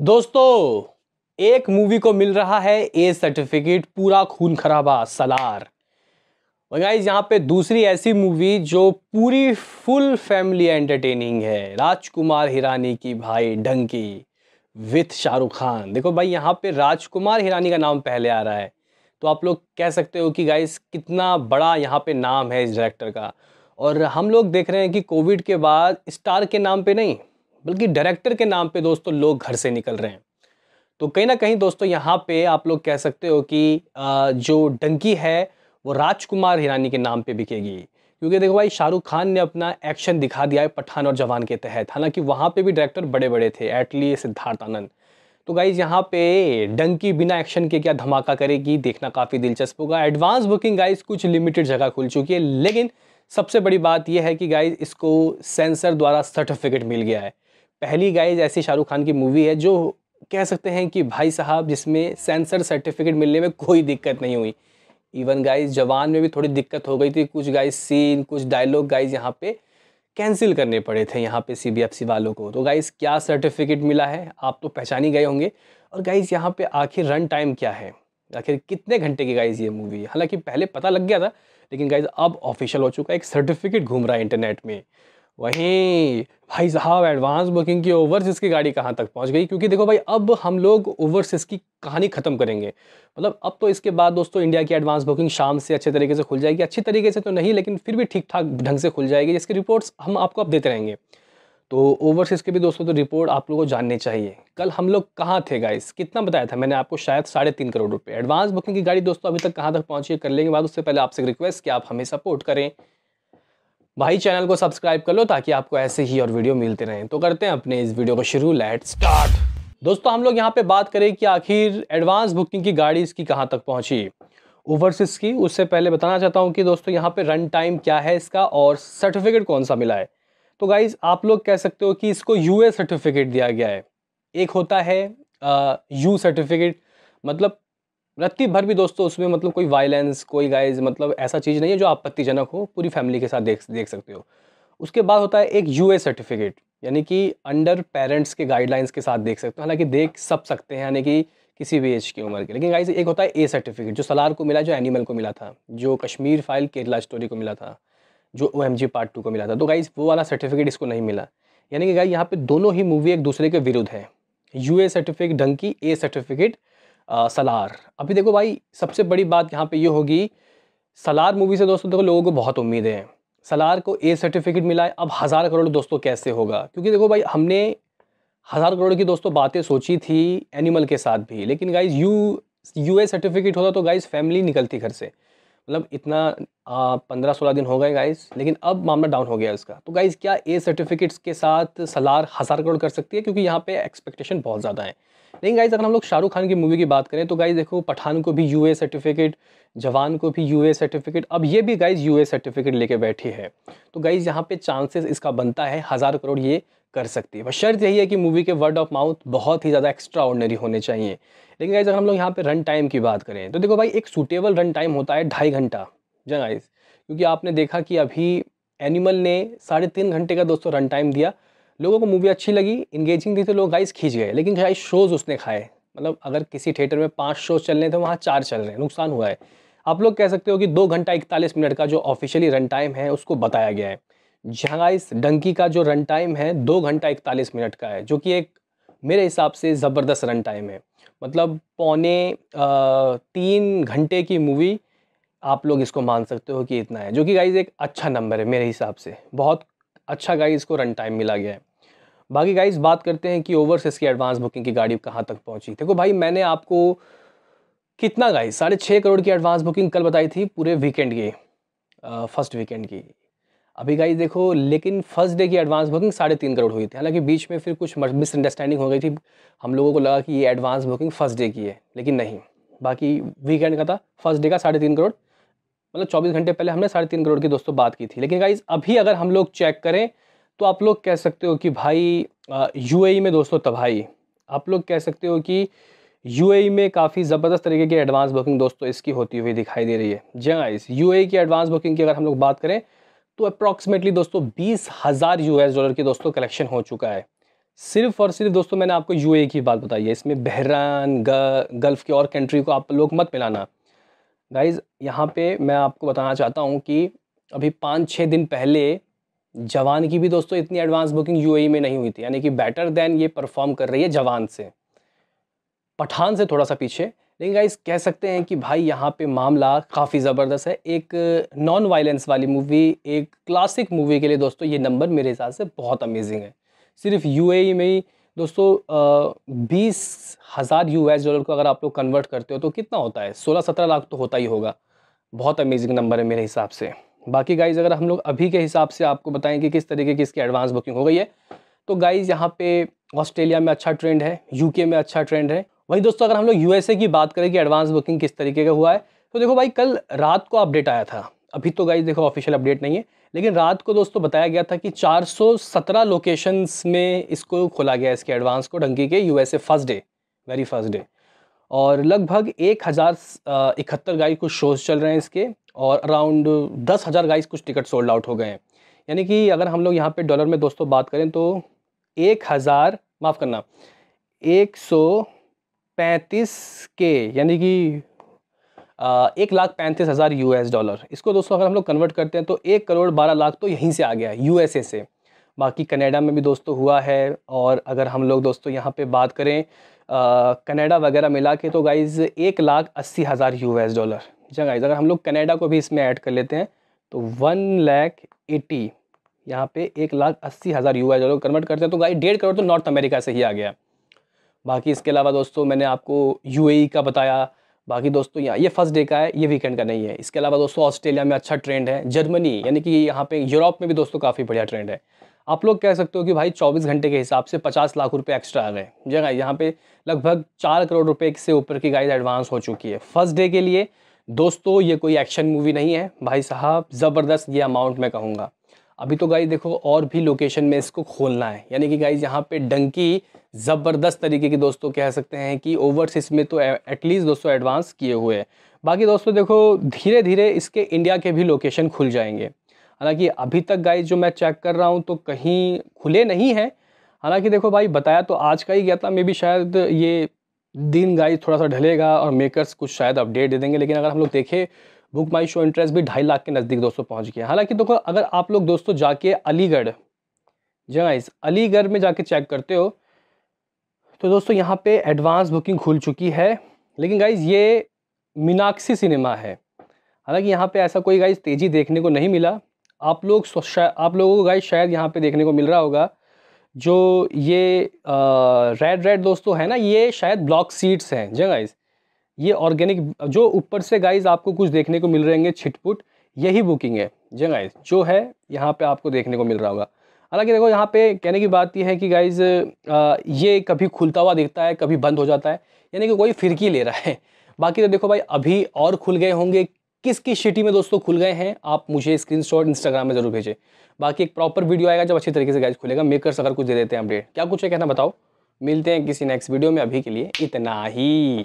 दोस्तों एक मूवी को मिल रहा है ए सर्टिफिकेट पूरा खून खराबा सलार गाइज यहाँ पे दूसरी ऐसी मूवी जो पूरी फुल फैमिली एंटरटेनिंग है राजकुमार हिरानी की भाई ढंकी विथ शाहरुख खान देखो भाई यहाँ पे राजकुमार हिरानी का नाम पहले आ रहा है तो आप लोग कह सकते हो कि गाइस कितना बड़ा यहाँ पे नाम है इस डायरेक्टर का और हम लोग देख रहे हैं कि कोविड के बाद स्टार के नाम पर नहीं बल्कि डायरेक्टर के नाम पे दोस्तों लोग घर से निकल रहे हैं तो कहीं ना कहीं दोस्तों यहाँ पे आप लोग कह सकते हो कि जो डंकी है वो राजकुमार हिरानी के नाम पे बिकेगी क्योंकि देखो भाई शाहरुख खान ने अपना एक्शन दिखा दिया है पठान और जवान के तहत हालांकि वहाँ पे भी डायरेक्टर बड़े बड़े थे एटली सिद्धार्थ आनंद तो गाइज यहाँ पे डंकी बिना एक्शन के क्या धमाका करेगी देखना काफ़ी दिलचस्प होगा एडवांस बुकिंग गाइज कुछ लिमिटेड जगह खुल चुकी है लेकिन सबसे बड़ी बात यह है कि गाइज इसको सेंसर द्वारा सर्टिफिकेट मिल गया है पहली गाइज ऐसी शाहरुख खान की मूवी है जो कह सकते हैं कि भाई साहब जिसमें सेंसर सर्टिफिकेट मिलने में कोई दिक्कत नहीं हुई इवन गाइज जवान में भी थोड़ी दिक्कत हो गई थी कुछ गाइज सीन कुछ डायलॉग गाइज यहाँ पे कैंसिल करने पड़े थे यहाँ पे सीबीएफसी वालों को तो गाइज क्या सर्टिफिकेट मिला है आप तो पहचान ही गए होंगे और गाइज यहाँ पे आखिर रन टाइम क्या है आखिर कितने घंटे की गाइज ये मूवी है हालांकि पहले पता लग गया था लेकिन गाइज अब ऑफिशियल हो चुका है एक सर्टिफिकेट घूम रहा है इंटरनेट में वहीं भाई साहब एडवांस बुकिंग की ओवरसिस की गाड़ी कहाँ तक पहुँच गई क्योंकि देखो भाई अब हम लोग ओवरसिस की कहानी ख़त्म करेंगे मतलब अब तो इसके बाद दोस्तों इंडिया की एडवांस बुकिंग शाम से अच्छे तरीके से खुल जाएगी अच्छी तरीके से तो नहीं लेकिन फिर भी ठीक ठाक ढंग से खुल जाएगी जिसकी रिपोर्ट्स हम आपको अब देते रहेंगे तो ओवरसीज़ के भी दोस्तों तो रिपोर्ट आप लोगों को जाननी चाहिए कल हम लोग कहाँ थे गाइस कितना बताया था मैंने आपको शायद साढ़े तीन करोड़ रुपये एडवांस बुकिंग की गाड़ी दोस्तों अभी तक कहाँ तक पहुँची कर लेंगे बाद उससे पहले आपसे रिक्वेस्ट कि आप हमें सपोर्ट करें भाई चैनल को सब्सक्राइब कर लो ताकि आपको ऐसे ही और वीडियो मिलते रहें तो करते हैं अपने इस वीडियो को शुरू लेट स्टार्ट दोस्तों हम लोग यहाँ पे बात करें कि आखिर एडवांस बुकिंग की गाड़ी इसकी कहाँ तक पहुँची ओवरसीज की उससे पहले बताना चाहता हूँ कि दोस्तों यहाँ पे रन टाइम क्या है इसका और सर्टिफिकेट कौन सा मिला है तो गाइज आप लोग कह सकते हो कि इसको यू सर्टिफिकेट दिया गया है एक होता है यू सर्टिफिकेट मतलब रत्ती भर भी दोस्तों उसमें मतलब कोई वायलेंस कोई गाइज मतलब ऐसा चीज़ नहीं है जो आपत्तिजनक हो पूरी फैमिली के साथ देख देख सकते हो उसके बाद होता है एक यूए सर्टिफिकेट यानी कि अंडर पेरेंट्स के गाइडलाइंस के साथ देख सकते हो हालांकि देख सब सकते हैं यानी कि किसी भी एज की उम्र के लेकिन गाइज एक होता है ए सर्टिफिकेट जो सलार को मिला जो एनिमल को मिला था जो कश्मीर फाइल केरला स्टोरी को मिला था जो O M G part two को मिला था तो गाइज वो वाला सर्टिफिकेट इसको नहीं मिला यानी कि गाइज यहाँ पे दोनों ही मूवी एक दूसरे के विरुद्ध है यू ए सर्टिफिकेट ढंग की ए सर्टिफिकेट आ, सलार अभी देखो भाई सबसे बड़ी बात यहाँ पे ये होगी सलार मूवी से दोस्तों देखो लोगों को बहुत उम्मीदें हैं सलार को ए सर्टिफिकेट मिला है अब हज़ार करोड़ दोस्तों कैसे होगा क्योंकि देखो भाई हमने हज़ार करोड़ की दोस्तों बातें सोची थी एनिमल के साथ भी लेकिन guys U U A certificate होता तो गाइज फैमिली निकलती घर से मतलब इतना पंद्रह सोलह दिन हो गए गाइस लेकिन अब मामला डाउन हो गया इसका तो गाइस क्या ए सर्टिफिकेट्स के साथ सलार हज़ार करोड़ कर सकती है क्योंकि यहाँ पे एक्सपेक्टेशन बहुत ज़्यादा है लेकिन गाइज अगर हम लोग शाहरुख खान की मूवी की बात करें तो गाइज देखो पठान को भी यू सर्टिफिकेट जवान को भी यू सर्टिफिकेट अब ये भी गाइज यू सर्टिफिकेट लेके बैठी है तो गाइज यहाँ पर चांसेस इसका बनता है हज़ार करोड़ ये कर सकती है बस शर्त यही है कि मूवी के वर्ड ऑफ माउथ बहुत ही ज़्यादा एक्स्ट्रा ऑर्डनरी होने चाहिए लेकिन अगर हम लोग यहाँ पे रन टाइम की बात करें तो देखो भाई एक सूटेबल रन टाइम होता है ढाई घंटा जनाइज क्योंकि आपने देखा कि अभी एनिमल ने साढ़े तीन घंटे का दोस्तों रन टाइम दिया लोगों को मूवी अच्छी लगी इंगेजिंग थी तो लोग गाइस खींच गए लेकिन गाइस शोज़ उसने खाए मतलब अगर किसी थिएटर में पाँच शोज चल रहे थे तो वहाँ चार चल रहे हैं नुकसान हुआ है आप लोग कह सकते हो कि दो घंटा इकतालीस मिनट का जो ऑफिशियली रन टाइम है उसको बताया गया है जहाँ इस डंकी का जो रन टाइम है दो घंटा इकतालीस मिनट का है जो कि एक मेरे हिसाब से ज़बरदस्त रन टाइम है मतलब पौने तीन घंटे की मूवी आप लोग इसको मान सकते हो कि इतना है जो कि गाइज एक अच्छा नंबर है मेरे हिसाब से बहुत अच्छा गाइज इसको रन टाइम मिला गया है बाकी गाइज बात करते हैं कि से इसकी एडवांस बुकिंग की गाड़ी कहाँ तक पहुँची देखो भाई मैंने आपको कितना गाइज साढ़े छः करोड़ की एडवांस बुकिंग कल बताई थी पूरे वीकेंड की फर्स्ट वीकेंड की अभी गाइज देखो लेकिन फर्स्ट डे की एडवांस बुकिंग साढ़े तीन करोड़ हुई थी हालांकि बीच में फिर कुछ मिसअंडरस्टैंडिंग हो गई थी हम लोगों को लगा कि ये एडवांस बुकिंग फर्स्ट डे की है लेकिन नहीं बाकी वीकेंड का था फर्स्ट डे का साढ़े तीन करोड़ मतलब चौबीस घंटे पहले हमने साढ़े तीन करोड़ की दोस्तों बात की थी लेकिन गाइज अभी अगर हम लोग चेक करें तो आप लोग कह सकते हो कि भाई यू e में दोस्तों तबाही आप लोग कह सकते हो कि यू e में काफ़ी ज़बरदस्त तरीके की एडवांस बुकिंग दोस्तों इसकी होती हुई दिखाई दे रही है जी गाइज हाँ यू e की एडवांस बुकिंग की अगर हम लोग बात करें तो अप्रॉक्सीमेटली दोस्तों बीस हज़ार यू डॉलर की दोस्तों कलेक्शन हो चुका है सिर्फ और सिर्फ दोस्तों मैंने आपको यू की बात बताई है इसमें बहरान गल्फ़ के और कंट्री को आप लोग मत मिलाना गाइज यहाँ पे मैं आपको बताना चाहता हूँ कि अभी पाँच छः दिन पहले जवान की भी दोस्तों इतनी एडवांस बुकिंग यूएई में नहीं हुई थी यानी कि बेटर देन ये परफॉर्म कर रही है जवान से पठान से थोड़ा सा पीछे लेकिन गाइस कह सकते हैं कि भाई यहाँ पे मामला काफ़ी ज़बरदस्त है एक नॉन वायलेंस वाली मूवी एक क्लासिक मूवी के लिए दोस्तों ये नंबर मेरे हिसाब से बहुत अमेजिंग है सिर्फ यूएई e में ही दोस्तों बीस हज़ार यू एस डॉलर को अगर आप लोग कन्वर्ट करते हो तो कितना होता है सोलह सत्रह लाख तो होता ही होगा बहुत अमेजिंग नंबर है मेरे हिसाब से बाकी गाइज अगर हम लोग अभी के हिसाब से आपको बताएँ कि किस तरीके की इसकी एडवांस बुकिंग हो गई है तो गाइज यहाँ पर ऑस्ट्रेलिया में अच्छा ट्रेंड है यू में अच्छा ट्रेंड है वहीं दोस्तों अगर हम लोग यूएसए की बात करें कि एडवांस बुकिंग किस तरीके का हुआ है तो देखो भाई कल रात को अपडेट आया था अभी तो गाइज देखो ऑफिशियल अपडेट नहीं है लेकिन रात को दोस्तों बताया गया था कि 417 लोकेशंस में इसको खोला गया इसके एडवांस को ढंकी के USA first day very first day और लगभग एक हज़ार इकहत्तर गाइस कुछ शोज़ चल रहे हैं इसके और अराउंड दस हज़ार गाइस कुछ टिकट सोल्ड आउट हो गए हैं यानी कि अगर हम लोग यहाँ पे डॉलर में दोस्तों बात करें तो एक हज़ार माफ़ करना एक सौ पैंतीस के यानी कि एक लाख पैंतीस हज़ार यू डॉलर इसको दोस्तों अगर हम लोग कन्वर्ट करते हैं तो एक करोड़ बारह लाख तो यहीं से आ गया है यूएसए से बाकी कनाडा में भी दोस्तों हुआ है और अगर हम लोग दोस्तों यहाँ पे बात करें कनाडा वगैरह मिला के तो गाइज़ एक लाख अस्सी हज़ार U S dollar ji guys अगर हम लोग कनाडा को भी इसमें ऐड कर लेते हैं तो वन लैख एटी यहाँ पे एक लाख अस्सी हज़ार यू एस डॉलर कन्वर्ट करते हैं तो गाइज डेढ़ करोड़ तो नॉर्थ अमेरिका से ही आ गया बाकी इसके अलावा दोस्तों मैंने आपको यूएई e का बताया बाकी दोस्तों यहाँ ये फर्स्ट डे का है ये वीकेंड का नहीं है इसके अलावा दोस्तों ऑस्ट्रेलिया में अच्छा ट्रेंड है जर्मनी यानी कि यहाँ पे यूरोप में भी दोस्तों काफ़ी बढ़िया ट्रेंड है आप लोग कह सकते हो कि भाई 24 घंटे के हिसाब से 50 लाख रुपए एक्स्ट्रा आ गए जगह यहाँ पे लगभग चार करोड़ रुपए से ऊपर की गाइड एडवांस हो चुकी है फर्स्ट डे के लिए दोस्तों ये कोई एक्शन मूवी नहीं है भाई साहब ज़बरदस्त ये अमाउंट मैं कहूँगा अभी तो गाइज देखो और भी लोकेशन में इसको खोलना है यानी कि गाइज यहाँ पे डंकी ज़बरदस्त तरीके की दोस्तों कह सकते हैं कि ओवर्स इसमें तो एटलीस्ट दोस्तों एडवांस किए हुए हैं बाकी दोस्तों देखो धीरे धीरे इसके इंडिया के भी लोकेशन खुल जाएंगे हालांकि अभी तक गाइज जो मैं चेक कर रहा हूँ तो कहीं खुले नहीं हैं हालांकि देखो भाई बताया तो आज का ही गया था मे भी शायद ये दिन गाइज थोड़ा सा ढलेगा और मेकर्स कुछ शायद अपडेट दे देंगे लेकिन अगर हम लोग देखें बुक माई शो इंटरेस्ट भी ढाई लाख के नज़दीक दोस्तों पहुँच गया हालाँकि देखो अगर आप लोग दोस्तों जाके अलीगढ़ जी गाइज अलीगढ़ में जाके चेक करते हो तो दोस्तों यहाँ पे एडवांस बुकिंग खुल चुकी है लेकिन गाइज ये मीनाक्षी सिनेमा है हालांकि यहाँ पे ऐसा कोई गाइज तेज़ी देखने को नहीं मिला आप लोग आप लोगों को गाइज शायद यहाँ पे देखने को मिल रहा होगा जो ये रेड रेड दोस्तों है ना ये शायद ब्लॉक सीट्स हैं जी गाइज ये ऑर्गेनिक जो ऊपर से गाइज आपको कुछ देखने को मिल रहेंगे छिटपुट यही बुकिंग है जी गाइज जो है यहाँ पर आपको देखने को मिल रहा होगा हालांकि देखो यहाँ पे कहने की बात यह है कि गाइज ये कभी खुलता हुआ दिखता है कभी बंद हो जाता है यानी कि कोई फिरकी ले रहा है बाकी तो देखो भाई अभी और खुल गए होंगे किस किस सिटी में दोस्तों खुल गए हैं आप मुझे स्क्रीन शॉट इंस्टाग्राम में जरूर भेजें बाकी एक प्रॉपर वीडियो आएगा जब अच्छी तरीके से गाइज खुलेगा मेकर्स अगर कुछ दे देते हैं अपडेट क्या कुछ है कहना बताओ मिलते हैं किसी नेक्स्ट वीडियो में अभी के लिए इतना ही